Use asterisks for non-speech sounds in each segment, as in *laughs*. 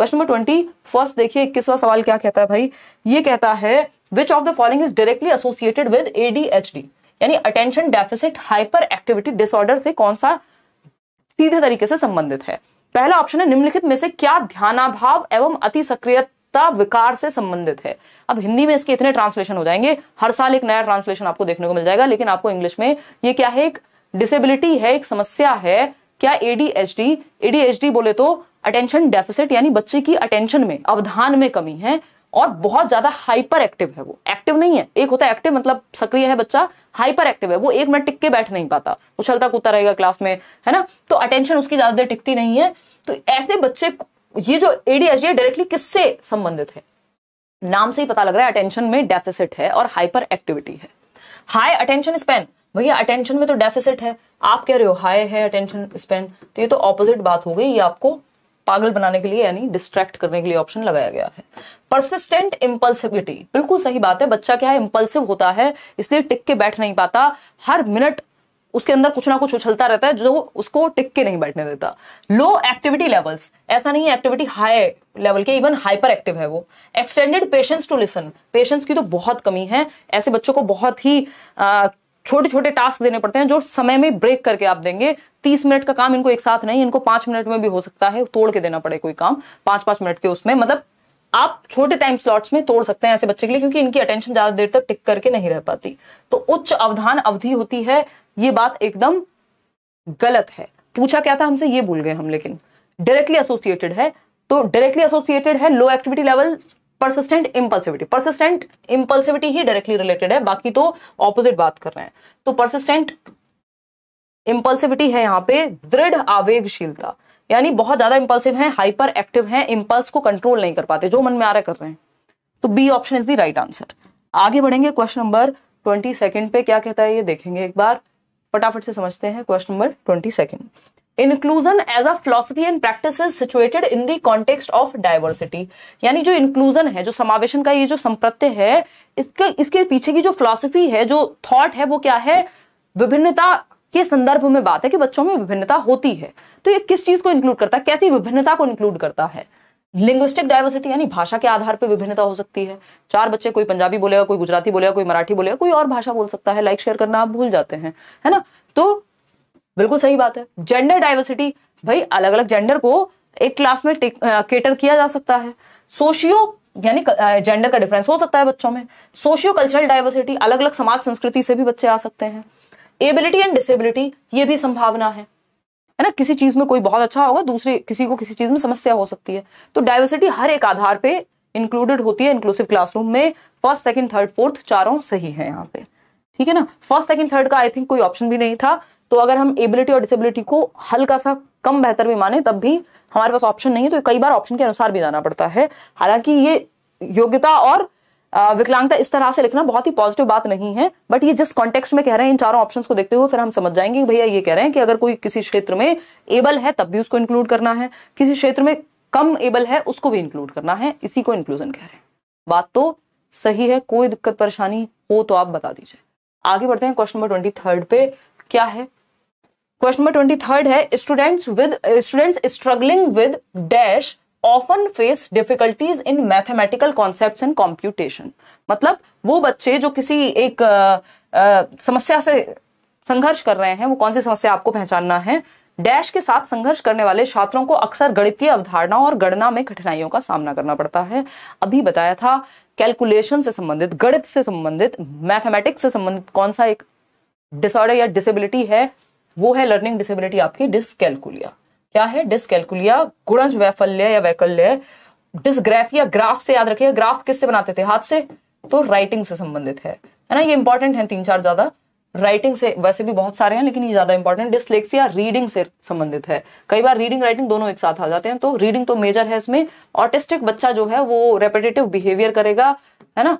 question number twenty first देखिए इक्कीसवा सवाल क्या कहता है भाई ये कहता है which of the following is directly associated with ADHD यानी attention deficit hyper activity disorder से कौन सा सीधे तरीके से संबंधित है पहला ऑप्शन है निम्नलिखित में से क्या ध्यानाभाव एवं अति सक्रियता विकार से संबंधित है अब हिंदी में इसके इतने ट्रांसलेशन हो जाएंगे हर साल एक नया ट्रांसलेशन आपको देखने को मिल जाएगा लेकिन आपको इंग्लिश में ये क्या है एक डिसेबिलिटी है एक समस्या है क्या एडीएचडी एडीएचडी बोले तो अटेंशन डेफिसिट यानी बच्चे की अटेंशन में अवधान में कमी है और बहुत ज्यादा हाइपर एक्टिव है वो एक्टिव नहीं है एक होता है एक्टिव मतलब सक्रिय है बच्चा हाइपर एक्टिव है वो एक मिनट टिक के बैठ नहीं पाता उछलता कूदता रहेगा क्लास में है ना तो अटेंशन उसकी ज्यादा देर टिकती नहीं है तो ऐसे बच्चे ये जो एडीएच डायरेक्टली किससे संबंधित है नाम से ही पता लग रहा है अटेंशन में डेफिसिट है और हाइपर एक्टिविटी है हाई अटेंशन स्पेन भैया अटेंशन में तो डेफिसिट है आप कह रहे हो हाई है अटेंशन स्पेन तो ये तो ऑपोजिट बात हो गई ये आपको पागल बनाने के लिए यानी डिस्ट्रैक्ट करने के लिए ऑप्शन लगाया गया है परसिस्टेंट इम्पल्सिविटी बिल्कुल सही बात है बच्चा क्या है इम्पल्सिव होता है इसलिए टिक के बैठ नहीं पाता हर मिनट उसके अंदर कुछ ना कुछ उछलता रहता है जो उसको टिक के नहीं बैठने देता लो एक्टिविटी लेवल्स ऐसा नहीं है एक्टिविटी हाई लेवल के इवन हाइपर एक्टिव है वो extended patience to listen patience की तो बहुत कमी है ऐसे बच्चों को बहुत ही छोटे छोटे टास्क देने पड़ते हैं जो समय में ब्रेक करके आप देंगे तीस मिनट का काम इनको एक साथ नहीं इनको पांच मिनट में भी हो सकता है तोड़ के देना पड़े कोई काम पांच पांच मिनट के उसमें मतलब आप छोटे टाइम स्लॉट्स में तोड़ सकते हैं ऐसे बच्चे के लिए क्योंकि इनकी अटेंशन ज्यादा देर तक टिक करके नहीं रह पाती तो उच्च अवधान अवधि होती है ये बात एकदम गलत है पूछा क्या था हमसे ये भूल गए हम लेकिन डायरेक्टली एसोसिएटेड है तो डायरेक्टली एसोसिएटेड है low activity level persistent impulsivity persistent impulsivity ही डायरेक्टली रिलेटेड है बाकी तो ऑपोजिट बात कर रहे हैं तो परसिस्टेंट इंपल्सिविटी है यहाँ पे दृढ़ आवेगशीलता यानी बहुत ज्यादा इंपल्सिव है हाइपर एक्टिव है इंपल्स को कंट्रोल नहीं कर पाते जो मन में आ रहा कर रहे हैं तो B option is the right answer आगे बढ़ेंगे क्वेश्चन नंबर ट्वेंटी सेकेंड पे क्या कहता है ये देखेंगे एक बार फटाफट से समझते हैं question number twenty second inclusion as a philosophy and practice is situated in the context of diversity यानी जो इंक्लूजन है जो समावेशन का ये जो संप्रत्य है इसके इसके पीछे की जो फिलोसफी है जो थॉट है वो क्या है विभिन्नता के संदर्भ में बात है कि बच्चों में विभिन्नता होती है तो ये किस चीज को इंक्लूड करता है कैसी विभिन्नता को इंक्लूड करता है लिंग्विस्टिक डायवर्सिटी यानी भाषा के आधार पर विभिन्नता हो सकती है चार बच्चे कोई पंजाबी बोलेगा कोई गुजराती बोलेगा कोई मराठी बोलेगा कोई और भाषा बोल सकता है लाइक शेयर करना आप भूल जाते हैं है ना तो बिल्कुल सही बात है जेंडर डाइवर्सिटी भाई अलग अलग जेंडर को एक क्लास में केटर किया जा सकता है सोशियो यानी जेंडर का डिफरेंस हो सकता है बच्चों में सोशियो कल्चरल डाइवर्सिटी अलग अलग समाज संस्कृति से भी बच्चे आ सकते हैं एबिलिटी एंड डिसेबिलिटी ये भी संभावना है है ना किसी चीज में कोई बहुत अच्छा होगा दूसरे किसी को किसी चीज में समस्या हो सकती है तो डाइवर्सिटी हर एक आधार पे इंक्लूडेड होती है इंक्लूसिव क्लासरूम में फर्स्ट सेकंड थर्ड फोर्थ चारों सही है यहाँ पे ठीक है ना फर्स्ट सेकंड थर्ड का आई थिंक कोई ऑप्शन भी नहीं था तो अगर हम एबिलिटी और डिसेबिलिटी को हल्का सा कम बेहतर भी माने तब भी हमारे पास ऑप्शन नहीं है तो कई बार ऑप्शन के अनुसार भी जाना पड़ता है हालांकि ये योग्यता और विकलांगता इस तरह से लिखना बहुत ही पॉजिटिव बात नहीं है बट ये जिस कॉन्टेक्स्ट में कह रहे हैं इन चारों ऑप्शंस को देखते हुए फिर हम समझ जाएंगे भैया ये कह रहे हैं कि अगर कोई किसी क्षेत्र में एबल है तब भी उसको इंक्लूड करना है किसी क्षेत्र में कम एबल है उसको भी इंक्लूड करना है इसी को इंक्लूजन कह रहे हैं बात तो सही है कोई दिक्कत परेशानी हो तो आप बता दीजिए आगे बढ़ते हैं क्वेश्चन नंबर ट्वेंटी थर्ड पे क्या है क्वेश्चन नंबर ट्वेंटी थर्ड है students with students struggling with dash often face difficulties in mathematical concept and computation मतलब वो बच्चे जो किसी एक आ, uh, आ, uh, समस्या से संघर्ष कर रहे हैं वो कौन सी समस्या आपको पहचानना है डैश के साथ संघर्ष करने वाले छात्रों को अक्सर गणितीय अवधारणाओं और गणना में कठिनाइयों का सामना करना पड़ता है अभी बताया था कैलकुलेशन से संबंधित गणित से संबंधित मैथमेटिक्स से संबंधित कौन सा एक डिसऑर्डर या डिसेबिलिटी है वो है लर्निंग डिसेबिलिटी आपकी डिस्कैलकुलिया क्या है डिस्कैलकुलिया गुणज वैफल्य या वैकल्य डिसग्राफिया ग्राफ से याद रखिए ग्राफ किससे बनाते थे हाथ से तो राइटिंग से संबंधित है है ना ये इंपॉर्टेंट है तीन चार ज्यादा राइटिंग से वैसे भी बहुत सारे हैं लेकिन ये ज्यादा इंपॉर्टेंट डिसलेक्सिया रीडिंग से संबंधित है कई बार रीडिंग राइटिंग दोनों एक साथ आ जाते हैं तो रीडिंग तो मेजर है इसमें ऑटिस्टिक बच्चा जो है वो रेपिटेटिव बिहेवियर करेगा है ना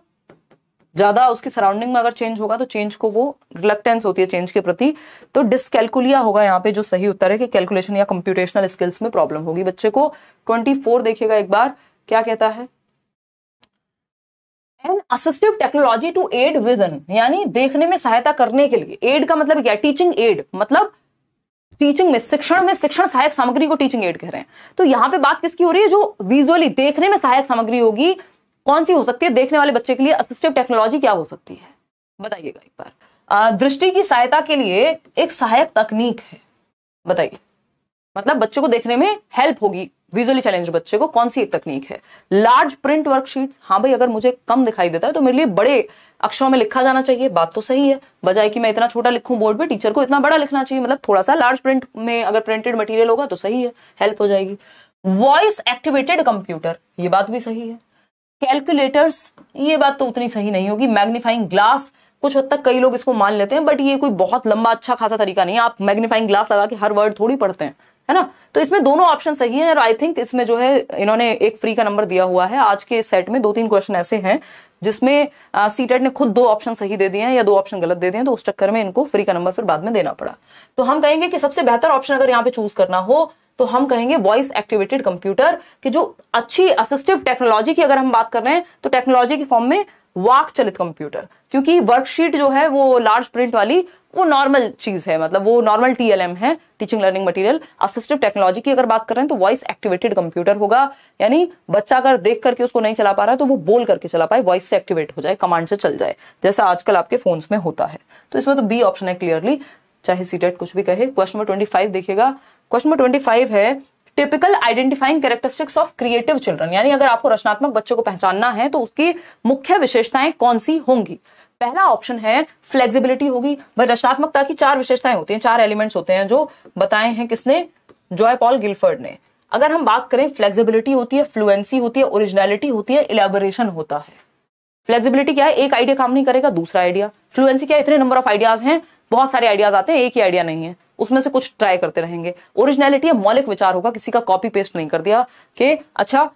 ज्यादा उसके सराउंडिंग में अगर चेंज होगा तो चेंज को वो रिलेक्टेंस होती है चेंज के प्रति तो डिसकैलकुलिया होगा यहाँ पे जो सही उत्तर है कि कैलकुलेशन या कंप्यूटेशनल स्किल्स में प्रॉब्लम होगी बच्चे को ट्वेंटी फोर देखिएगा एक बार क्या कहता है an assistive technology to aid vision यानी देखने में सहायता करने के लिए एड का मतलब क्या टीचिंग एड मतलब टीचिंग में शिक्षण में शिक्षण सहायक सामग्री को टीचिंग एड कह रहे हैं तो यहाँ पे बात किसकी हो रही है जो विजुअली देखने में सहायक सामग्री होगी कौन सी हो सकती है देखने वाले बच्चे के लिए असिस्टिव टेक्नोलॉजी क्या हो सकती है बताइएगा एक बार दृष्टि की सहायता के लिए एक सहायक तकनीक है बताइए मतलब बच्चों को देखने में हेल्प होगी विजुअली चैलेंज बच्चे को कौन सी एक तकनीक है लार्ज प्रिंट वर्कशीट हाँ भाई अगर मुझे कम दिखाई देता है तो मेरे लिए बड़े अक्षरों में लिखा जाना चाहिए बात तो सही है बजाय कि मैं इतना छोटा लिखूं बोर्ड पे टीचर को इतना बड़ा लिखना चाहिए मतलब थोड़ा सा लार्ज प्रिंट में अगर प्रिंटेड मटेरियल होगा तो सही है हेल्प हो जाएगी वॉइस एक्टिवेटेड कंप्यूटर ये बात भी सही है कैलकुलेटर्स ये बात तो उतनी सही नहीं होगी मैग्नीफाइंग ग्लास कुछ हद तक कई लोग इसको मान लेते हैं बट ये कोई बहुत लंबा अच्छा खासा तरीका नहीं है आप मैग्नीफाइंग ग्लास लगा के हर वर्ड थोड़ी पढ़ते हैं है ना तो इसमें दोनों ऑप्शन सही है और आई थिंक इसमें जो है इन्होंने एक फ्री का नंबर दिया हुआ है आज के सेट में दो तीन क्वेश्चन ऐसे हैं जिसमें सीटेट e ने खुद दो ऑप्शन सही दे दिए हैं या दो ऑप्शन गलत दे दिए हैं तो उस चक्कर में इनको फ्री का नंबर फिर बाद में देना पड़ा तो हम कहेंगे कि सबसे बेहतर ऑप्शन अगर यहाँ पे चूज करना हो तो हम कहेंगे वॉइस एक्टिवेटेड कंप्यूटर कि जो अच्छी असिस्टिव टेक्नोलॉजी की अगर हम बात कर रहे हैं तो टेक्नोलॉजी के फॉर्म में वाक चलित कंप्यूटर क्योंकि वर्कशीट जो है वो लार्ज प्रिंट वाली वो नॉर्मल चीज है मतलब वो नॉर्मल टीएलएम है teaching learning material assistive technology की अगर बात कर रहे हैं तो वॉइस एक्टिवेटेड कंप्यूटर होगा यानी बच्चा अगर देख करके उसको नहीं चला पा रहा है तो वो बोल करके चला पाए वॉइस से एक्टिवेट हो जाए कमांड से चल जाए जैसा आजकल आपके फोन में होता है तो इसमें तो बी ऑप्शन है क्लियरली चाहे सी कुछ भी कहे क्वेश्चन नंबर ट्वेंटी फाइव देखिएगा क्वेश्चन नंबर ट्वेंटी फाइव है typical identifying characteristics of creative children यानी अगर आपको रचनात्मक बच्चों को पहचानना है तो उसकी मुख्य विशेषताएं कौन सी होंगी पहला ऑप्शन है फ्लेक्सिबिलिटी होगी भाई रचनात्मकता की चार विशेषताएं होती हैं चार एलिमेंट्स होते हैं जो बताए हैं किसने जॉय पॉल गिलफर्ड ने अगर हम बात करें फ्लेक्सिबिलिटी होती है फ्लुएंसी होती है ओरिजिनलिटी होती है इलेबोरेशन होता है फ्लेक्सिबिलिटी क्या है एक आइडिया काम नहीं करेगा दूसरा आइडिया फ्लुएंसी क्या है इतने नंबर ऑफ आइडियाज हैं बहुत सारे आइडियाज आते हैं एक ही आइडिया नहीं है उसमें से कुछ ट्राई करते रहेंगे ओरिजिनलिटी मौलिक विचार होगा किसी का कॉपी पेस्ट नहीं कर दिया कि अच्छा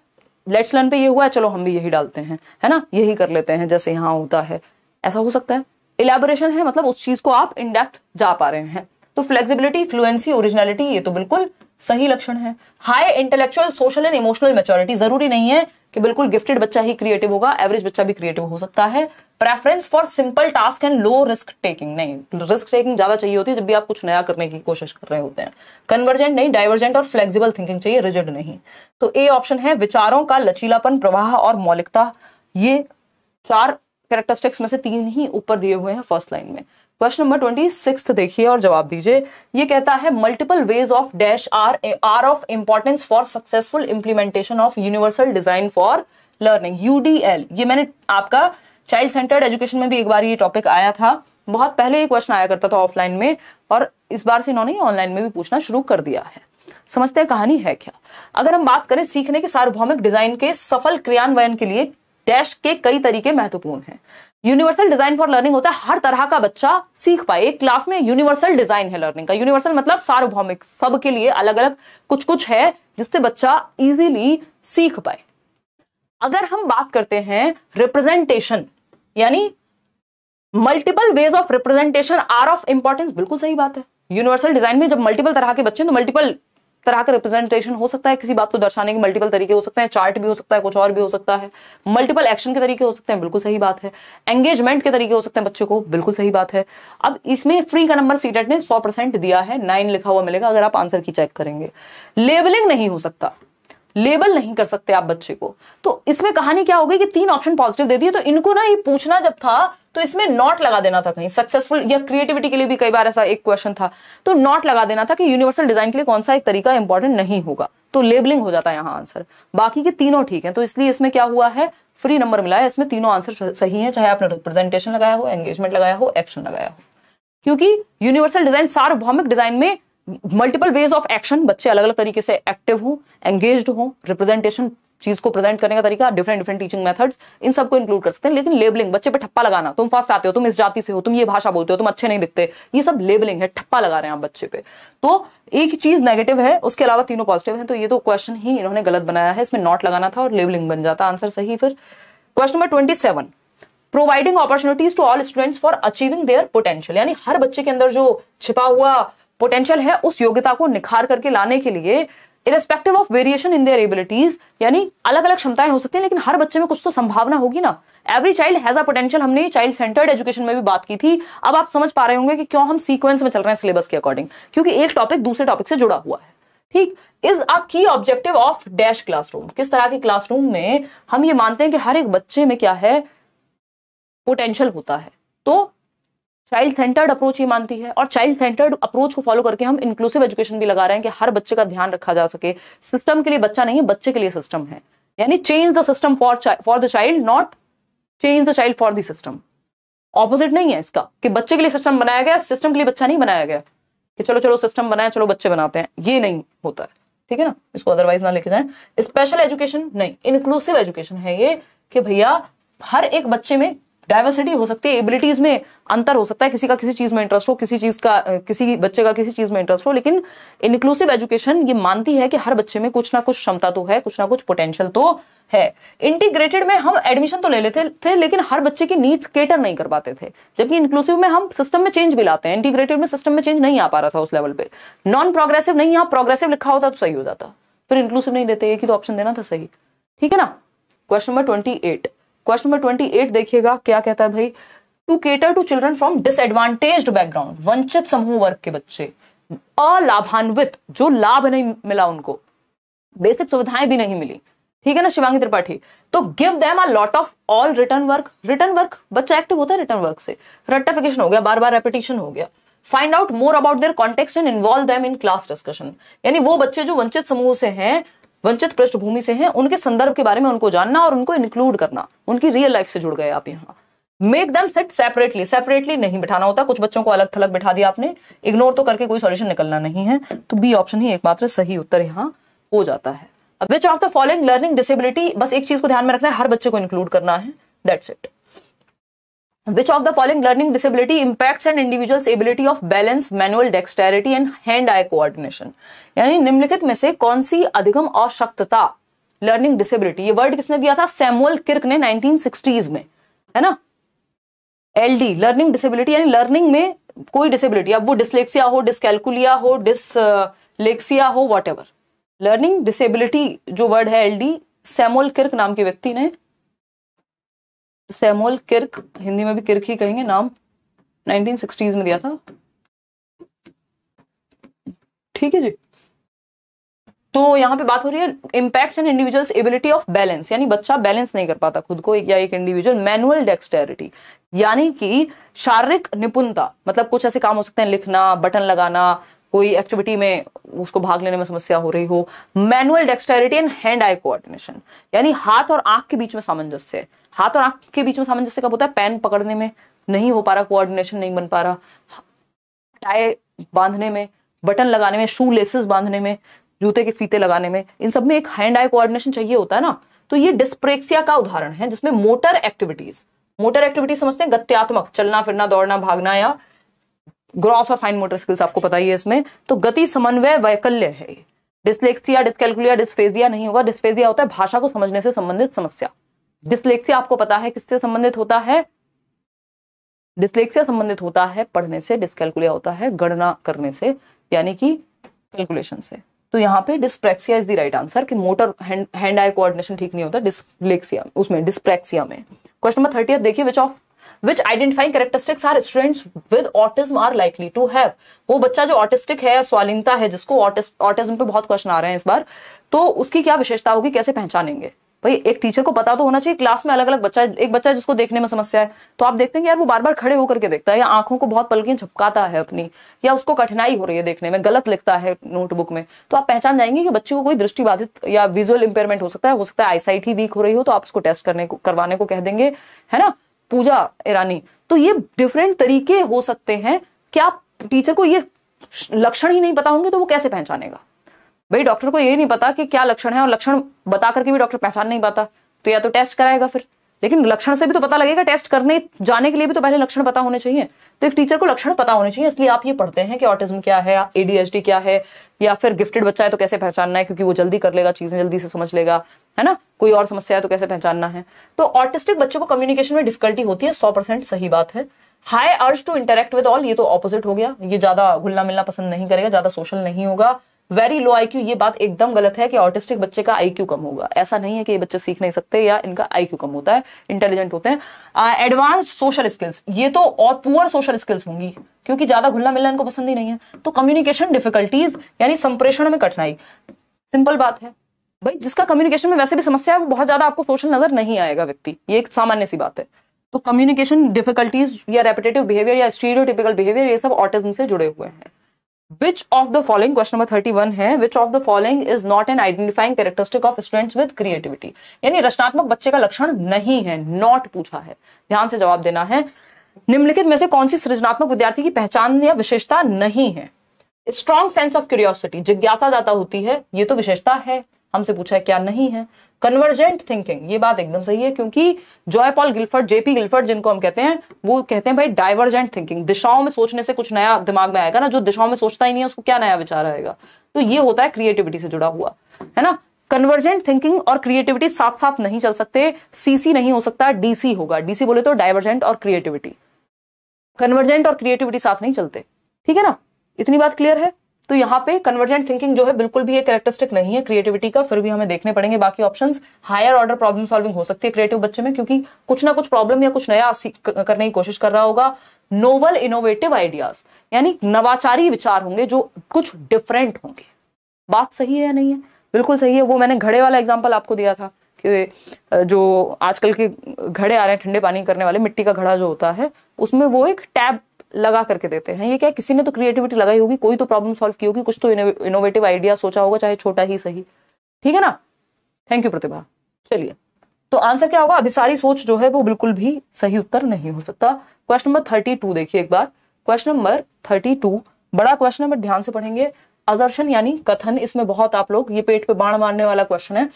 लेट्स लर्न पे ये हुआ है चलो हम भी यही डालते हैं है ना यही कर लेते हैं जैसे यहाँ होता है ऐसा हो सकता है इलेबोरेशन है मतलब उस चीज को आप इनडेप्थ जा पा रहे हैं तो फ्लेक्सिबिलिटी फ्लुएंसी ओरिजिनलिटी ये तो बिल्कुल सही लक्षण है high intellectual social and emotional maturity जरूरी नहीं है कि बिल्कुल गिफ्टेड बच्चा ही क्रिएटिव होगा एवरेज बच्चा भी क्रिएटिव हो सकता है preference for simple task and low risk taking नहीं रिस्क टेकिंग ज्यादा चाहिए होती है जब भी आप कुछ नया करने की कोशिश कर रहे होते हैं कन्वर्जेंट नहीं डाइवर्जेंट और फ्लेक्सिबल थिंकिंग चाहिए रिजिड नहीं तो ए ऑप्शन है विचारों का लचीलापन प्रवाह और मौलिकता ये चार कैरेक्टरिस्टिक्स में से तीन ही ऊपर दिए हुए हैं फर्स्ट लाइन में क्वेश्चन नंबर ट्वेंटी सिक्स देखिए और जवाब दीजिए ये कहता है multiple ways of dash are are of importance for successful implementation of universal design for learning UDL ये मैंने आपका चाइल्ड सेंटर्ड एजुकेशन में भी एक बार ये टॉपिक आया था बहुत पहले ये क्वेश्चन आया करता था ऑफलाइन में और इस बार से इन्होंने ऑनलाइन में भी पूछना शुरू कर दिया है समझते हैं कहानी है क्या अगर हम बात करें सीखने के सार्वभौमिक डिजाइन के सफल क्रियान्वयन के लिए डैश के कई तरीके महत्वपूर्ण हैं यूनिवर्सल डिजाइन फॉर लर्निंग होता है हर तरह का बच्चा सीख पाए एक क्लास में यूनिवर्सल डिजाइन है लर्निंग का यूनिवर्सल मतलब सार्वभौमिक सबके लिए अलग अलग कुछ कुछ है जिससे बच्चा इजीली सीख पाए अगर हम बात करते हैं रिप्रेजेंटेशन यानी multiple ways of representation are of importance बिल्कुल सही बात है यूनिवर्सल डिजाइन में जब मल्टीपल तरह के बच्चे तो मल्टीपल तरह का रिप्रेजेंटेशन हो सकता है किसी बात को दर्शाने के मल्टीपल तरीके हो सकते हैं चार्ट भी हो सकता है कुछ और भी हो सकता है मल्टीपल एक्शन के तरीके हो सकते हैं बिल्कुल सही बात है एंगेजमेंट के तरीके हो सकते हैं बच्चे को बिल्कुल सही बात है अब इसमें फ्री का नंबर सीटेट e ने सौ दिया है नाइन लिखा हुआ मिलेगा अगर आप आंसर की चेक करेंगे लेबलिंग नहीं हो सकता लेबल नहीं कर सकते आप बच्चे को तो इसमें कहानी क्या हो गई कि तीन ऑप्शन पॉजिटिव दे दिए तो इनको ना ये पूछना जब था तो इसमें नॉट लगा देना था कहीं सक्सेसफुल या क्रिएटिविटी के लिए भी कई बार ऐसा एक क्वेश्चन था तो नॉट लगा देना था कि यूनिवर्सल डिजाइन के लिए कौन सा एक तरीका इंपॉर्टेंट नहीं होगा तो लेबलिंग हो जाता है यहाँ आंसर बाकी के तीनों ठीक है तो इसलिए इसमें क्या हुआ है फ्री नंबर मिला है इसमें तीनों आंसर सही है चाहे आपने प्रेजेंटेशन लगाया हो एंगेजमेंट लगाया हो एक्शन लगाया हो क्योंकि यूनिवर्सल डिजाइन सार्वभौमिक डिजाइन में मल्टीपल वेज ऑफ एक्शन बच्चे अलग अलग तरीके से एक्टिव हो एंगेज हो रिप्रेजेंटेशन चीज को प्रेजेंट करने का तरीका डिफरेंट डिफरेंट टीचिंग मेथड्स इन सबको इंक्लूड कर सकते हैं लेकिन लेबलिंग बच्चे पे ठप्पा लगाना तुम फास्ट आते हो तुम इस जाति से हो तुम ये भाषा बोलते हो तुम अच्छे नहीं दिखते ये सब लेबलिंग है ठप्पा लगा रहे हैं आप बच्चे पे तो एक चीज नेगेटिव है उसके अलावा तीनों पॉजिटिव है तो ये तो क्वेश्चन ही इन्होंने गलत बनाया है इसमें नॉट लगाना था और लेबलिंग बन जाता आंसर सही फिर question number twenty seven providing opportunities to all students for achieving their potential यानी हर बच्चे के अंदर जो छिपा हुआ पोटेंशियल है उस योग्यता को निखार करके लाने के लिए irrespective of variation in their abilities यानी अलग अलग क्षमताएं हो सकती हैं लेकिन हर बच्चे में कुछ तो संभावना होगी ना every child has a potential हमने चाइल्ड सेंटर्ड एजुकेशन में भी बात की थी अब आप समझ पा रहे होंगे कि क्यों हम सीक्वेंस में चल रहे हैं सिलेबस के अकॉर्डिंग क्योंकि एक टॉपिक दूसरे टॉपिक से जुड़ा हुआ है ठीक इज अ की ऑब्जेक्टिव ऑफ डैश क्लासरूम किस तरह के क्लासरूम में हम ये मानते हैं कि हर एक बच्चे में क्या है पोटेंशियल होता है तो चाइल्ड सेंटर्ड अप्रोच ये मानती है और चाइल्ड सेंटर्ड अप्रोच को फॉलो करके हम इंक्लूसिव एजुकेशन भी लगा रहे हैं कि हर बच्चे का ध्यान रखा जा सके सिस्टम के लिए बच्चा नहीं है बच्चे के लिए सिस्टम है यानी change the system for for the child not change the child for the system opposite नहीं है इसका कि बच्चे के लिए सिस्टम बनाया गया सिस्टम के लिए बच्चा नहीं बनाया गया कि चलो चलो सिस्टम बनाया चलो बच्चे बनाते हैं ये नहीं होता है ठीक है ना इसको अदरवाइज ना लेके जाए स्पेशल एजुकेशन नहीं इंक्लूसिव एजुकेशन है ये कि भैया हर एक बच्चे में डायवर्सिटी हो सकती है एबिलिटीज में अंतर हो सकता है किसी का किसी चीज में इंटरेस्ट हो किसी चीज का किसी बच्चे का किसी चीज में इंटरेस्ट हो लेकिन इंक्लूसिव एजुकेशन ये मानती है कि हर बच्चे में कुछ ना कुछ क्षमता तो है कुछ ना कुछ पोटेंशियल तो है इंटीग्रेटेड में हम एडमिशन तो ले लेते थे लेकिन हर बच्चे की नीड्स केटर नहीं कर पाते थे जबकि इंक्लूसिव में हम सिस्टम में चेंज भी लाते हैं इंटीग्रेटेड में सिस्टम में चेंज नहीं आ पा रहा था उस लेवल पे नॉन प्रोग्रेसिव नहीं यहाँ प्रोग्रेसिव लिखा होता तो सही हो जाता फिर इंक्लूसिव नहीं देते एक ही तो ऑप्शन देना था सही ठीक है ना question number twenty eight question number twenty eight देखिएगा क्या कहता है भाई to cater to children from disadvantage background वंचित समूह वर्ग के बच्चे अलाभान्वित जो लाभ नहीं मिला उनको बेसिक सुविधाएं भी नहीं मिली ठीक है ना शिवांगी त्रिपाठी तो give them a lot of all written work written work बच्चा एक्टिव होता है रिटर्न वर्क से रेटिफिकेशन हो गया बार बार रेपिटेशन हो गया find out more about their context and involve them in class discussion यानी वो बच्चे जो वंचित समूह से हैं वंचित पृष्ठभूमि से हैं उनके संदर्भ के बारे में उनको जानना और उनको इंक्लूड करना उनकी रियल लाइफ से जुड़ गए आप यहाँ make them set separately separately नहीं बिठाना होता कुछ बच्चों को अलग थलग बिठा दिया आपने इग्नोर तो करके कोई सोल्यूशन निकलना नहीं है तो बी ऑप्शन ही एकमात्र सही उत्तर यहाँ हो जाता है which of the following learning disability बस एक चीज को ध्यान में रखना है हर बच्चे को इंक्लूड करना है that's it which of the following learning disability impacts an individual's ability of balance manual dexterity and hand eye coordination यानी निम्नलिखित में से कौन सी अधिगम अशक्तता लर्निंग डिसेबिलिटी ये वर्ड किसने दिया था सैमुअल किर्क ने 1960s में है ना एलडी लर्निंग डिसेबिलिटी यानी लर्निंग में कोई डिसेबिलिटी अब वो डिसलेक्सिया हो डिसकैलकुलिया हो डिसलेक्सिया हो वॉट लर्निंग डिसेबिलिटी जो वर्ड है एलडी सैमुअल किर्क नाम के व्यक्ति ने सैमुअल किर्क हिंदी में भी किर्क ही कहेंगे नाम 1960s में दिया था ठीक है जी तो यहाँ पे बात हो रही है impact and individuals ability of balance यानी बच्चा बैलेंस नहीं कर पाता खुद को एक या एक इंडिविजुअल मैनुअल डेक्सटेरिटी यानी कि शारीरिक निपुणता मतलब कुछ ऐसे काम हो सकते हैं लिखना बटन लगाना कोई एक्टिविटी में उसको भाग लेने में समस्या हो रही हो manual dexterity and hand eye coordination यानी हाथ और आंख के बीच में सामंजस्य है हाथ और आंख के बीच में सामंजस्य कब होता है पेन पकड़ने में नहीं हो पा रहा कोऑर्डिनेशन नहीं बन पा रहा टाई बांधने में बटन लगाने में शू लेसेस बांधने में जूते के फीते लगाने में इन सब में एक हैंड आई कोऑर्डिनेशन चाहिए होता है ना तो ये डिस्प्रेक्सिया का उदाहरण है जिसमें मोटर एक्टिविटीज मोटर एक्टिविटीज समझते हैं गत्यात्मक चलना फिरना दौड़ना भागना या ग्रॉस और फाइन मोटर स्किल्स आपको पता ही है इसमें तो गति समन्वय वैकल्य है डिस्लेक्सिया डिस्कैलकुलिया डिस्फेजिया नहीं होगा डिस्फेजिया होता है भाषा को समझने से संबंधित समस्या डिस्लेक्सिया आपको पता है किससे संबंधित होता है डिस्लेक्सिया संबंधित होता है पढ़ने से डिसकैलकुलिया होता है गणना करने से यानी कि कैलकुलेशन से तो यहाँ पे dyspraxia is the right answer कि मोटर हैंड आई कोऑर्डिनेशन ठीक नहीं होता डिस्लेक्सिया उसमें डिस्प्रेक्सिया में क्वेश्चन नंबर थर्टी देखिए which of which identifying characteristics are students with autism are likely to have वो बच्चा जो ऑटिस्टिक है स्वालीनता है जिसको ऑटिज्म पे बहुत क्वेश्चन आ रहे हैं इस बार तो उसकी क्या विशेषता होगी कैसे पहचानेंगे भाई एक टीचर को पता तो होना चाहिए क्लास में अलग अलग बच्चा एक बच्चा है जिसको देखने में समस्या है तो आप देखते हैं यार वो बार बार खड़े होकर के देखता है या आंखों को बहुत पलकियां झपकाता है अपनी या उसको कठिनाई हो रही है देखने में गलत लिखता है नोटबुक में तो आप पहचान जाएंगे कि बच्चे को कोई दृष्टि बाधित या विजुअल इंपेयरमेंट हो सकता है हो सकता है आईसाइट ही वीक हो रही हो तो आप उसको टेस्ट करने को करवाने को कह देंगे है ना पूजा ईरानी तो ये डिफरेंट तरीके हो सकते हैं कि आप टीचर को ये लक्षण ही नहीं पता होंगे तो वो कैसे पहचानेगा भाई डॉक्टर को ये नहीं पता कि क्या लक्षण है और लक्षण बता करके भी डॉक्टर पहचान नहीं पाता तो या तो टेस्ट कराएगा फिर लेकिन लक्षण से भी तो पता लगेगा टेस्ट करने जाने के लिए भी तो पहले लक्षण पता होने चाहिए तो एक टीचर को लक्षण पता होने चाहिए इसलिए आप ये पढ़ते हैं कि ऑटिज्म क्या है एडीएचडी क्या है या फिर गिफ्टेड बच्चा है तो कैसे पहचानना है क्योंकि वो जल्दी कर लेगा चीजें जल्दी से समझ लेगा है ना कोई और समस्या है तो कैसे पहचानना है तो ऑटिस्टिक बच्चों को कम्युनिकेशन में डिफिकल्टी होती है सौ सही बात है high urge to interact with all ये तो ऑपोजिट हो गया ये ज्यादा घुलना मिलना पसंद नहीं करेगा ज्यादा सोशल नहीं होगा वेरी लो आई ये बात एकदम गलत है कि ऑटिस्टिक बच्चे का आई कम होगा ऐसा नहीं है कि ये बच्चे सीख नहीं सकते या इनका आई कम होता है इंटेलिजेंट होते हैं एडवांस्ड सोशल स्किल्स ये तो और पुअर सोशल स्किल्स होंगी क्योंकि ज्यादा घुलना मिलना इनको पसंद ही नहीं है तो कम्युनिकेशन डिफिकल्टीज यानी संप्रेषण में कठिनाई सिंपल बात है भाई जिसका कम्युनिकेशन में वैसे भी समस्या है वो बहुत ज्यादा आपको सोशल नजर नहीं आएगा व्यक्ति ये एक सामान्य सी बात है तो कम्युनिकेशन डिफिकल्टीज या रेपिटेटिव बिहेवियर या स्टीरियोटिपिकल बिहेवियर ये सब ऑटिज्म से जुड़े हुए हैं which of the following question number thirty one है which of the following is not an identifying characteristic of students with creativity यानी रचनात्मक बच्चे का लक्षण नहीं है नॉट पूछा है ध्यान से जवाब देना है निम्नलिखित में से कौन सी सृजनात्मक विद्यार्थी की पहचान या विशेषता नहीं है स्ट्रॉन्ग सेंस ऑफ क्यूरियोसिटी जिज्ञासा ज्यादा होती है ये तो विशेषता है हमसे पूछा है क्या नहीं है कन्वर्जेंट थिंकिंग ये बात एकदम सही है क्योंकि Joy Paul Guilford JP Guilford जिनको हम कहते हैं वो कहते हैं भाई डाइवर्जेंट थिंकिंग दिशाओं में सोचने से कुछ नया दिमाग में आएगा ना जो दिशाओं में सोचता ही नहीं है उसको क्या नया विचार आएगा तो ये होता है क्रिएटिविटी से जुड़ा हुआ है ना कन्वर्जेंट थिंकिंग और क्रिएटिविटी साथ साथ नहीं चल सकते सीसी नहीं हो सकता डीसी होगा डीसी बोले तो डाइवर्जेंट और क्रिएटिविटी कन्वर्जेंट और क्रिएटिविटी साथ नहीं चलते ठीक है ना इतनी बात क्लियर है तो यहाँ पे कन्वर्जेंट थिंकिंग जो है बिल्कुल भी ये कैरेक्टरिस्टिक नहीं है क्रिएटिविटी का फिर भी हमें देखने पड़ेंगे बाकी option higher order problem solving हो सकती है क्रिएटिव बच्चे में क्योंकि कुछ ना कुछ प्रॉब्लम या कुछ नया करने की कोशिश कर रहा होगा नोवल इनोवेटिव आइडियाज यानी नवाचारी विचार होंगे जो कुछ डिफरेंट होंगे बात सही है या नहीं है बिल्कुल सही है वो मैंने घड़े वाला एग्जाम्पल आपको दिया था कि जो आजकल के घड़े आ रहे हैं ठंडे पानी करने वाले मिट्टी का घड़ा जो होता है उसमें वो एक टैब लगा करके देते हैं ये क्या किसी ने तो क्रिएटिविटी लगाई होगी कोई तो प्रॉब्लम सॉल्व की होगी कुछ तो इनोवेटिव आइडिया सोचा होगा चाहे छोटा ही सही ठीक है ना थैंक यू प्रतिभा चलिए तो आंसर क्या होगा अभी सारी सोच जो है वो बिल्कुल भी सही उत्तर नहीं हो सकता क्वेश्चन नंबर थर्टी टू देखिए एक बार क्वेश्चन नंबर थर्टी टू बड़ा क्वेश्चन नंबर ध्यान से पढ़ेंगे अदर्शन यानी कथन इसमें बहुत आप लोग ये पेट पे बाण मारने वाला क्वेश्चन है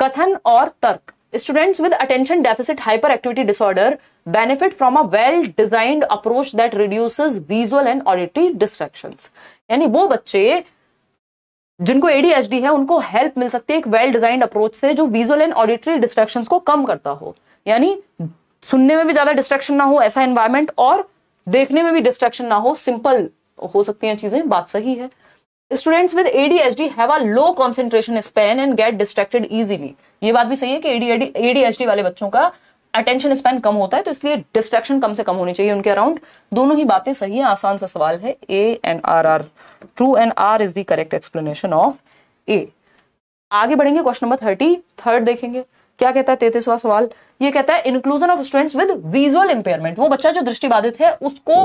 कथन और तर्क students with attention deficit hyper activity disorder benefit from a well designed approach that reduce visual and auditory distraction यानी वो बच्चे जिनको एडीएचडी है उनको हेल्प मिल सकती है एक वेल डिजाइंड अप्रोच से जो विजुअल एंड ऑडिटरी डिस्ट्रेक्शन को कम करता हो यानी सुनने में भी ज्यादा डिस्ट्रेक्शन ना हो ऐसा एनवायरमेंट और देखने में भी डिस्ट्रेक्शन ना हो सिंपल हो सकती हैं चीजें बात सही है students with ADHD have a low concentration span and get distracted easily ये बात भी सही है कि एडीएचडी वाले बच्चों का अटेंशन स्पेन कम होता है तो इसलिए डिस्ट्रैक्शन कम से कम होनी चाहिए उनके अराउंड दोनों ही बातें सही है आसान सा सवाल है A and R are true and R is the correct explanation of A आगे बढ़ेंगे क्वेश्चन नंबर थर्टी थर्ड देखेंगे क्या कहता है तैतीसवा सवाल ये कहता है inclusion of students with visual impairment वो बच्चा जो दृष्टिबाधित है उसको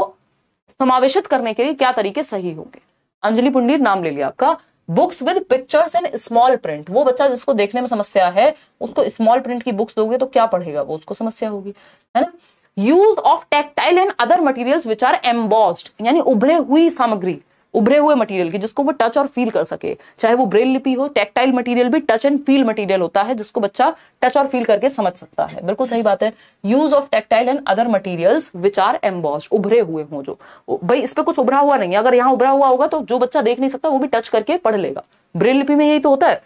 समावेशित करने के लिए क्या तरीके सही होंगे अंजलि पुंडीर नाम ले लिया आपका books with pictures and small print वो बच्चा जिसको देखने में समस्या है उसको स्मॉल प्रिंट की बुक्स दोगे तो क्या पढ़ेगा वो उसको समस्या होगी है ना use of textile and other material which are embossed यानी उभरे हुई सामग्री उभरे हुए मटेरियल की जिसको वो टच और फील कर सके चाहे वो ब्रेल लिपि हो टेक्टाइल मटेरियल भी टच एंड फील मटेरियल होता है जिसको बच्चा टच और फील करके समझ सकता है बिल्कुल सही बात है use of tactile and other material which are embossed उभरे हुए हों जो भाई इस पर कुछ उभरा हुआ नहीं है अगर यहाँ उभरा हुआ होगा तो जो बच्चा देख नहीं सकता वो भी टच करके पढ़ लेगा ब्रेल लिपि में यही तो होता है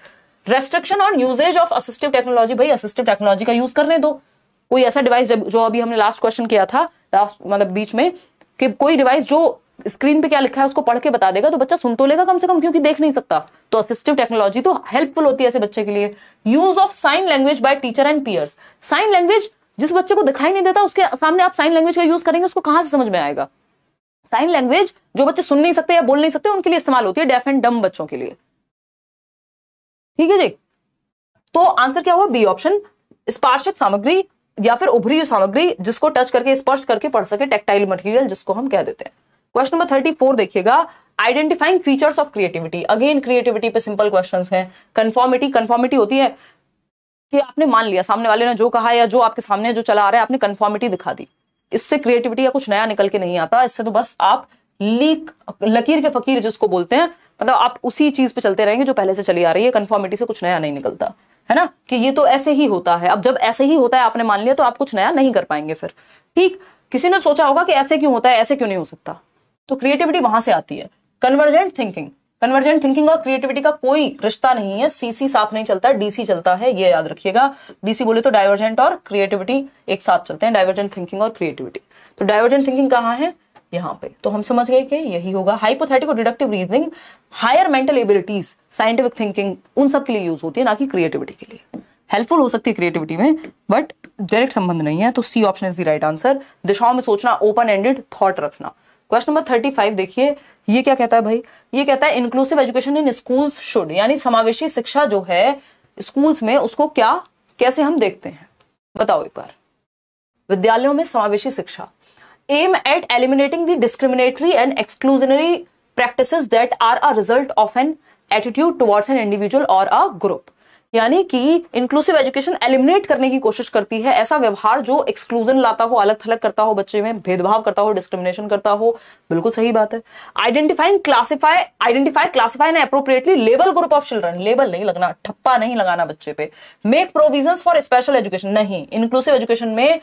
restriction on usages of assistive technology भाई असिस्टिव टेक्नोलॉजी का यूज करने दो कोई ऐसा डिवाइस जो अभी हमने लास्ट क्वेश्चन किया था लास्ट मतलब बीच में कि कोई डिवाइस जो स्क्रीन पे क्या लिखा है उसको पढ़ के बता देगा तो बच्चा सुन तो लेगा कम से कम क्योंकि देख नहीं सकता तो असिस्टिव टेक्नोलॉजी तो हेल्पफुल होती है ऐसे बच्चे के लिए use of sign language by teacher and peers sign language जिस बच्चे को दिखाई नहीं देता उसके सामने आप साइन लैंग्वेज का यूज करेंगे उसको कहां से समझ में आएगा साइन लैंग्वेज जो बच्चे सुन नहीं सकते या बोल नहीं सकते उनके लिए इस्तेमाल होती है डेफ एंड डम बच्चों के लिए ठीक है जी तो आंसर क्या हुआ बी ऑप्शन स्पार्शक सामग्री या फिर उभरी सामग्री जिसको टच करके स्पर्श करके पढ़ सके टेक्टाइल मटेरियल जिसको हम कह देते हैं क्वेश्चन नंबर थर्टी फोर देखिएगा identifying features of creativity again creativity पे सिंपल क्वेश्चन है कन्फॉर्मिटी कन्फॉर्मिटी होती है कि आपने मान लिया सामने वाले ने जो कहा या जो आपके सामने जो चला आ रहा है आपने कन्फॉर्मिटी दिखा दी इससे क्रिएटिविटी या कुछ नया निकल के नहीं आता इससे तो बस आप लीक लकीर के फकीर जिसको बोलते हैं मतलब आप उसी चीज पे चलते रहेंगे जो पहले से चली आ रही है कन्फॉर्मिटी से कुछ नया नहीं निकलता है ना कि ये तो ऐसे ही होता है अब जब ऐसे ही होता है आपने मान लिया तो आप कुछ नया नहीं कर पाएंगे फिर ठीक किसी ने सोचा होगा कि ऐसे क्यों होता है ऐसे क्यों नहीं हो सकता तो क्रिएटिविटी वहां से आती है कन्वर्जेंट थिंकिंग कन्वर्जेंट थिंकिंग और क्रिएटिविटी का कोई रिश्ता नहीं है सीसी साथ नहीं चलता डीसी चलता है ये याद रखिएगा डीसी बोले तो डायवर्जेंट और क्रिएटिविटी एक साथ चलते हैं डायवर्जेंट थिंकिंग और क्रिएटिविटी तो डायवर्जेंट थिंकिंग कहाँ है यहाँ पे तो हम समझ गए कि यही होगा hypothetical deductive reasoning higher mental abilities scientific thinking उन सब के लिए यूज होती है ना कि क्रिएटिविटी के लिए हेल्पफुल हो सकती है क्रिएटिविटी में बट डायरेक्ट संबंध नहीं है तो C option is the right answer दिशाओं में सोचना ओपन एंडेड थॉट रखना क्वेश्चन नंबर थर्टी फाइव देखिए ये क्या कहता है भाई ये कहता है inclusive education in schools should यानी समावेशी शिक्षा जो है स्कूल्स में उसको क्या कैसे हम देखते हैं बताओ एक बार विद्यालयों में समावेशी शिक्षा aim at eliminating the discriminatory and exclusionary practices that are a result of an attitude towards an individual और अ ग्रुप यानी कि इंक्लूसिव एजुकेशन एलिमिनेट करने की कोशिश करती है ऐसा व्यवहार जो एक्सक्लूजन लाता हो अलग थलग करता हो बच्चे में भेदभाव करता हो डिस्क्रिमिनेशन करता हो बिल्कुल सही बात है identifying classify identify classify and appropriately label group of children label नहीं लगना ठप्पा नहीं लगाना बच्चे पे make provision for special education नहीं इंक्लूसिव एजुकेशन में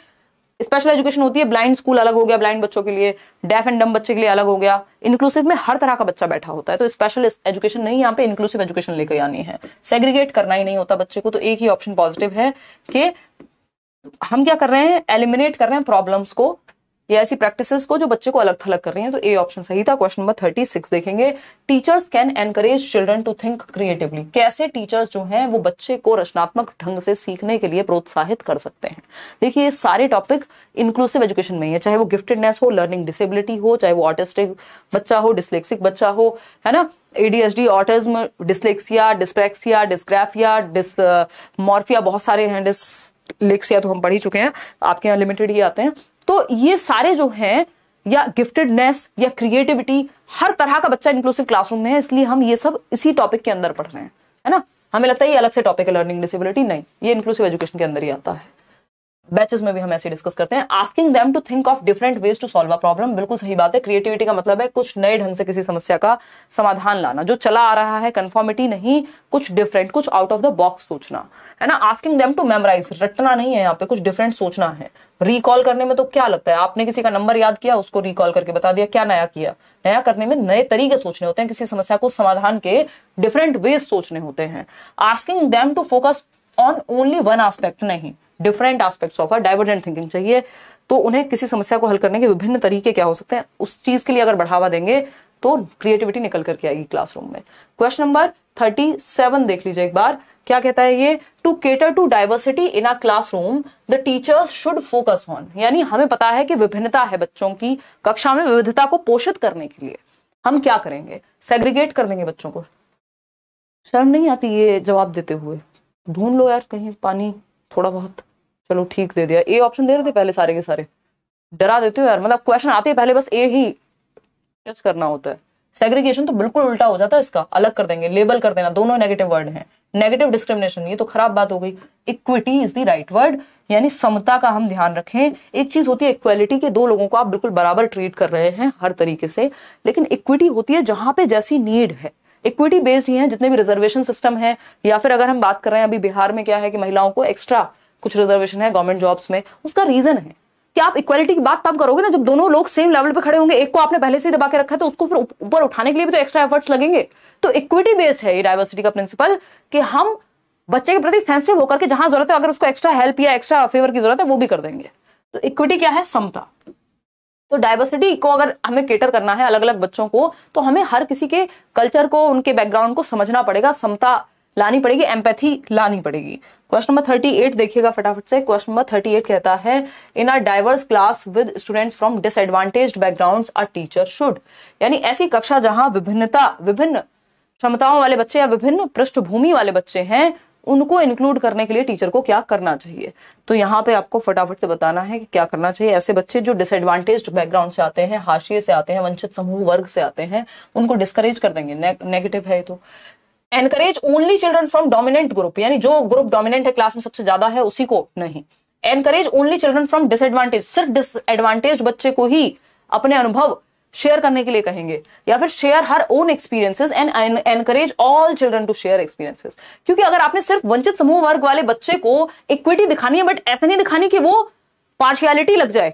स्पेशल एजुकेशन होती है ब्लाइंड स्कूल अलग हो गया ब्लाइंड बच्चों के लिए डेफ एंड डम बच्चे के लिए अलग हो गया इंक्लूसिव में हर तरह का बच्चा बैठा होता है तो स्पेशल एजुकेशन नहीं यहाँ पे इंक्लूसिव एजुकेशन लेकर आनी है सेग्रीगेट करना ही नहीं होता बच्चे को तो एक ही ऑप्शन पॉजिटिव है कि हम क्या कर रहे हैं एलिमिनेट कर रहे हैं प्रॉब्लम्स को ये ऐसी प्रैक्टिसेस को जो बच्चे को अलग थलग कर रही हैं तो ए ऑप्शन सही था क्वेश्चन नंबर थर्टी सिक्स देखेंगे teachers can encourage children to think creatively कैसे टीचर्स जो हैं वो बच्चे को रचनात्मक ढंग से सीखने के लिए प्रोत्साहित कर सकते हैं देखिए ये सारे टॉपिक इंक्लूसिव एजुकेशन में ही है चाहे वो गिफ्टेडनेस हो लर्निंग डिसेबिलिटी हो चाहे वो ऑटिस्टिक बच्चा हो डिसलेक्सिक बच्चा हो है ना ADHD autism dyslexia dyspraxia dysmorphia बहुत सारे हैं डिस लेक्सिया तो हम पढ़ ही चुके हैं आपके यहाँ लिमिटेड ही आते हैं तो ये सारे जो हैं या गिफ्टेडनेस या क्रिएटिविटी हर तरह का बच्चा इंक्लूसिव क्लासरूम में है इसलिए हम ये सब इसी टॉपिक के अंदर पढ़ रहे हैं है ना हमें लगता है ये अलग से टॉपिक है लर्निंग डिसेबिलिटी नहीं ये इंक्लूसिव एजुकेशन के अंदर ही आता है बैचेस में भी हम ऐसे डिस्कस करते हैं asking them to think of different ways to solve a problem बिल्कुल सही बात है क्रिएटिविटी का मतलब है कुछ नए ढंग से किसी समस्या का समाधान लाना जो चला आ रहा है कन्फॉर्मिटी नहीं कुछ डिफरेंट कुछ आउट ऑफ द बॉक्स सोचना है ना आस्किंग देम टू मेमोराइज रटना नहीं है यहाँ पे कुछ डिफरेंट सोचना है रिकॉल करने में तो क्या लगता है आपने किसी का नंबर याद किया उसको रिकॉल करके बता दिया क्या नया किया नया करने में नए तरीके सोचने होते हैं किसी समस्या को समाधान के डिफरेंट वेज सोचने होते हैं asking them to focus on only one aspect नहीं different aspect of divergent thinking चाहिए तो उन्हें किसी समस्या को हल करने के विभिन्न तरीके क्या हो सकते हैं उस चीज के लिए अगर बढ़ावा देंगे तो क्रिएटिविटी निकल करके आएगी क्लासरूम में क्वेश्चन नंबर थर्टी सेवन देख लीजिए एक बार क्या कहता है ये to cater to diversity in a classroom the teachers should focus on यानी हमें पता है कि विभिन्नता है बच्चों की कक्षा में विविधता को पोषित करने के लिए हम क्या करेंगे सेग्रीगेट कर देंगे बच्चों को शर्म नहीं आती ये जवाब देते हुए ढूंढ लो यार कहीं पानी थोड़ा बहुत चलो ठीक दे दिया ए ऑप्शन दे रहे थे पहले सारे के सारे डरा देते हो यार मतलब क्वेश्चन आते ही पहले बस ए ही करना होता है सेग्रीगेशन तो बिल्कुल उल्टा हो जाता है इसका अलग कर देंगे लेबल कर देना दोनों नेगेटिव वर्ड हैं नेगेटिव डिस्क्रिमिनेशन ये तो खराब बात हो गई equity is the right word यानी समता का हम ध्यान रखें एक चीज होती है इक्वालिटी के दो लोगों को आप बिल्कुल बराबर ट्रीट कर रहे हैं हर तरीके से लेकिन इक्विटी होती है जहां पे जैसी नीड है इक्विटी बेस्ड ही है जितने भी रिजर्वेशन सिस्टम है या फिर अगर हम बात कर रहे हैं अभी बिहार में क्या है कि महिलाओं को एक्स्ट्रा कुछ रिजर्वेशन है गवर्नमेंट जॉब्स में उसका रीजन है कि आप इक्वालिटी की बात तब करोगे ना जब दोनों लोग सेम लेवल पे खड़े होंगे एक को आपने पहले से दबा के रखा है तो उसको फिर ऊपर उठाने के लिए भी तो एक्स्ट्रा एफर्ट्स लगेंगे तो इक्विटी बेस्ड है ये डाइवर्सिटी का प्रिंसिपल कि हम बच्चे के प्रति सेंसिटिव होकर के जहां जरूरत है अगर उसको एक्स्ट्रा हेल्प या एक्स्ट्रा फेवर की जरूरत है वो भी कर देंगे तो इक्विटी क्या है समता तो डाइवर्सिटी को अगर हमें केटर करना है अलग अलग बच्चों को तो हमें हर किसी के कल्चर को उनके बैकग्राउंड को समझना पड़ेगा समता लानी पड़ेगी एम्पैथी लानी पड़ेगी क्वेश्चन नंबर थर्टी एट देखिएगा फटाफट से क्वेश्चन नंबर थर्टी एट कहता है in a diverse class with students from disadvantage backgrounds a teacher should यानी ऐसी कक्षा जहां विभिन्नता विभिन्न क्षमताओं वाले बच्चे या विभिन्न पृष्ठभूमि वाले बच्चे हैं उनको इंक्लूड करने के लिए टीचर को क्या करना चाहिए तो यहाँ पे आपको फटाफट से बताना है कि क्या करना चाहिए ऐसे बच्चे जो डिसएडवांटेज बैकग्राउंड से आते हैं हाशिए से आते हैं वंचित समूह वर्ग से आते हैं उनको डिस्करेज कर देंगे ने, नेगेटिव है तो encourage only children from dominant group यानी जो ग्रुप डोमिनेंट है क्लास में सबसे ज्यादा है उसी को नहीं encourage only children from disadvantage सिर्फ डिसएडवांटेज बच्चे को ही अपने अनुभव शेयर करने के लिए कहेंगे या फिर share her own experiences and encourage all children to share experiences क्योंकि अगर आपने सिर्फ वंचित समूह वर्ग वाले बच्चे को इक्विटी दिखानी है बट ऐसे नहीं दिखानी कि वो पार्शियलिटी लग जाए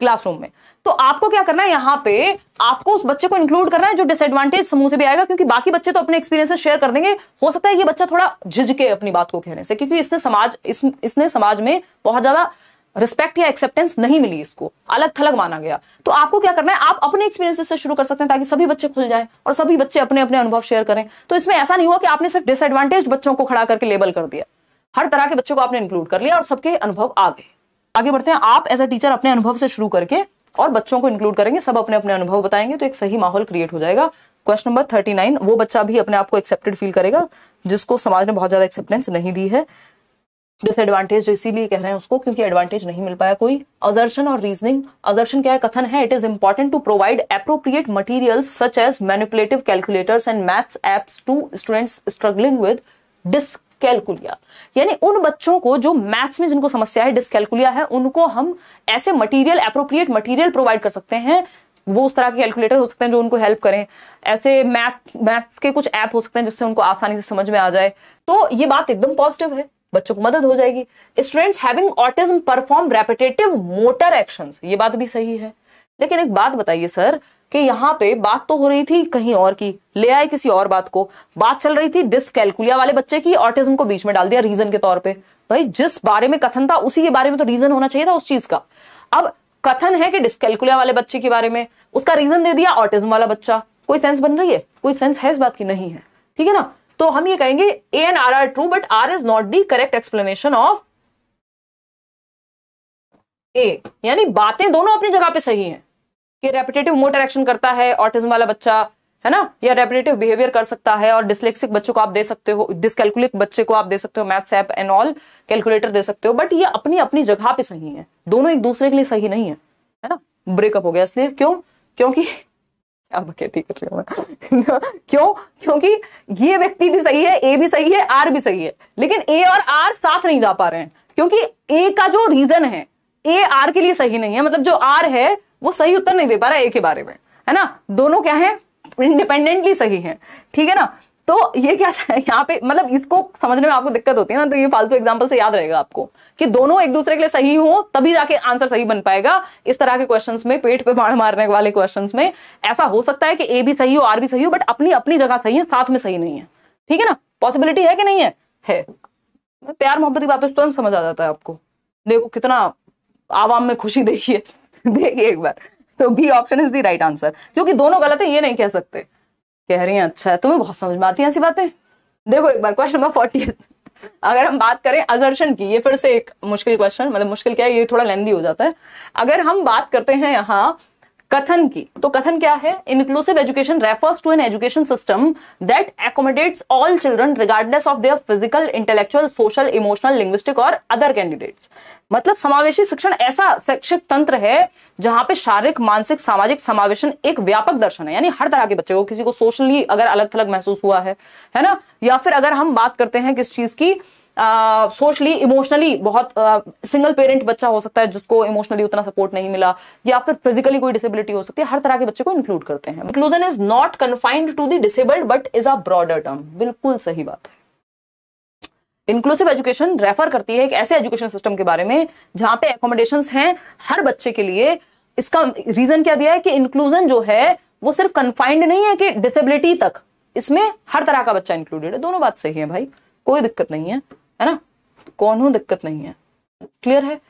क्लासरूम में तो आपको क्या करना है यहाँ पे आपको उस बच्चे को इंक्लूड करना है जो डिसएडवांटेज समूह से भी आएगा क्योंकि बाकी बच्चे तो अपने एक्सपीरियंस शेयर कर देंगे हो सकता है ये बच्चा थोड़ा झिझके अपनी बात को कहने से क्योंकि इसने समाज इस, इसने समाज में बहुत ज्यादा रिस्पेक्ट या एक्सेप्टेंस नहीं मिली इसको अलग थलग माना गया तो आपको क्या करना है आप अपने एक्सपीरियंस से शुरू कर सकते हैं ताकि सभी बच्चे खुल जाएं और सभी बच्चे अपने अपने अनुभव शेयर करें तो इसमें ऐसा नहीं हुआ कि आपने सिर्फ डिसएडवांटेज बच्चों को खड़ा करके लेबल कर दिया हर तरह के बच्चों को आपने इंक्लूड कर लिया और सबके अनुभव आ गए आगे बढ़ते हैं आप एज अ टीचर अपने अनुभव से शुरू करके और बच्चों को इंक्लूड करेंगे सब अपने अपने अनुभव बताएंगे तो एक सही माहौल क्रिएट हो जाएगा क्वेश्चन नंबर थर्टी नाइन वो बच्चा भी अपने आप को एक्सेप्टेड फील करेगा जिसको समाज ने बहुत ज्यादा एक्सेप्टेंस नहीं दी है डिसएडवांटेज इसीलिए कह रहे हैं उसको क्योंकि एडवांटेज नहीं मिल पाया कोई अजर्शन और रीजनिंग अजर्शन क्या है कथन है it is important to provide appropriate material such as manipulative calculators and maths apps to students struggling with disc dyscalculia यानी उन बच्चों को जो मैथ्स में जिनको समस्या है डिस्कैलकुलिया है उनको हम ऐसे मटीरियल अप्रोप्रिएट मटीरियल प्रोवाइड कर सकते हैं वो उस तरह के कैलकुलेटर हो सकते हैं जो उनको हेल्प करें ऐसे मैथ मैथ्स के कुछ ऐप हो सकते हैं जिससे उनको आसानी से समझ में आ जाए तो ये बात एकदम पॉजिटिव है बच्चों को मदद हो जाएगी students having autism perform repetitive motor actions ये बात भी सही है लेकिन एक बात बताइए सर कि यहाँ पे बात तो हो रही थी कहीं और की ले आए किसी और बात को बात चल रही थी डिस्कैलकुलिया वाले बच्चे की ऑटिज्म को बीच में डाल दिया रीजन के तौर पे भाई जिस बारे में कथन था उसी के बारे में तो रीजन होना चाहिए था उस चीज का अब कथन है कि डिस्कैलकुलिया वाले बच्चे के बारे में उसका रीजन दे दिया ऑटिज्म वाला बच्चा कोई सेंस बन रही है कोई सेंस है इस बात की नहीं है ठीक है ना तो हम ये कहेंगे A and R are true but R is not the correct explanation of A यानी बातें दोनों अपनी जगह पे सही हैं कि रेपिटेटिव मोटर एक्शन करता है ऑटिज्म वाला बच्चा है ना या रेपिटेटिव बिहेवियर कर सकता है और डिसलेक्सिक बच्चों को आप दे सकते हो डिसकैलकुलिक बच्चे को आप दे सकते हो maths app and all calculator दे सकते हो बट ये अपनी अपनी जगह पे सही है दोनों एक दूसरे के लिए सही नहीं है है ना ब्रेकअप हो गया इसलिए क्यों क्योंकि अब *laughs* कहती कर रही हूँ *laughs* क्यों क्योंकि ये व्यक्ति भी सही है ए भी सही है आर भी सही है लेकिन ए और आर साथ नहीं जा पा रहे हैं क्योंकि ए का जो रीजन है ए आर के लिए सही नहीं है मतलब जो आर है वो सही उत्तर नहीं दे पा रहा ए के बारे में है ना दोनों क्या है इंडिपेंडेंटली सही है ठीक है ना तो ये क्या यहाँ पे मतलब इसको समझने में आपको दिक्कत होती है ना तो ये फालतू एग्जाम्पल से याद रहेगा आपको कि दोनों एक दूसरे के लिए सही हो तभी जाके आंसर सही बन पाएगा इस तरह के क्वेश्चंस में पेट पे बाढ़ मारने वाले क्वेश्चंस में ऐसा हो सकता है कि ए भी सही हो आर भी सही हो बट अपनी अपनी जगह सही है साथ में सही नहीं है ठीक है ना पॉसिबिलिटी है कि नहीं है है प्यार मोहब्बत की बात तुरंत समझ आ जाता है आपको देखो कितना आवाम में खुशी देखिए *laughs* देखिए एक बार तो B option is the right answer क्योंकि दोनों गलत है ये नहीं कह सकते कह रही हैं अच्छा है तुम्हें बहुत समझ में आती है ऐसी बातें देखो एक बार क्वेश्चन नंबर फोर्टी अगर हम बात करें अजर्शन की ये फिर से एक मुश्किल क्वेश्चन मतलब मुश्किल क्या है ये थोड़ा लेंदी हो जाता है अगर हम बात करते हैं यहाँ कथन की तो कथन क्या है inclusive education refers to an education system that accommodates all children regardless of their physical intellectual social emotional linguistic और अदर कैंडिडेट्स मतलब समावेशी शिक्षण ऐसा शैक्षिक तंत्र है जहां पे शारीरिक मानसिक सामाजिक समावेशन एक व्यापक दर्शन है यानी हर तरह के बच्चे को किसी को सोशली अगर अलग थलग महसूस हुआ है है ना या फिर अगर हम बात करते हैं किस चीज की सोशली इमोशनली बहुत सिंगल पेरेंट बच्चा हो सकता है जिसको इमोशनली उतना सपोर्ट नहीं मिला या फिर फिजिकली कोई डिसेबिलिटी हो सकती है हर तरह के बच्चे को इंक्लूड करते हैं inclusion is not confined to the disabled but is a broader term बिल्कुल सही बात है इंक्लूसिव एजुकेशन रेफर करती है एक ऐसे एजुकेशन सिस्टम के बारे में जहां पे एकोमोडेशन हैं हर बच्चे के लिए इसका रीजन क्या दिया है कि इंक्लूजन जो है वो सिर्फ कन्फाइंड नहीं है कि डिसेबिलिटी तक इसमें हर तरह का बच्चा इंक्लूडेड है दोनों बात सही है भाई कोई दिक्कत नहीं है है ना कौन हूं दिक्कत नहीं है क्लियर है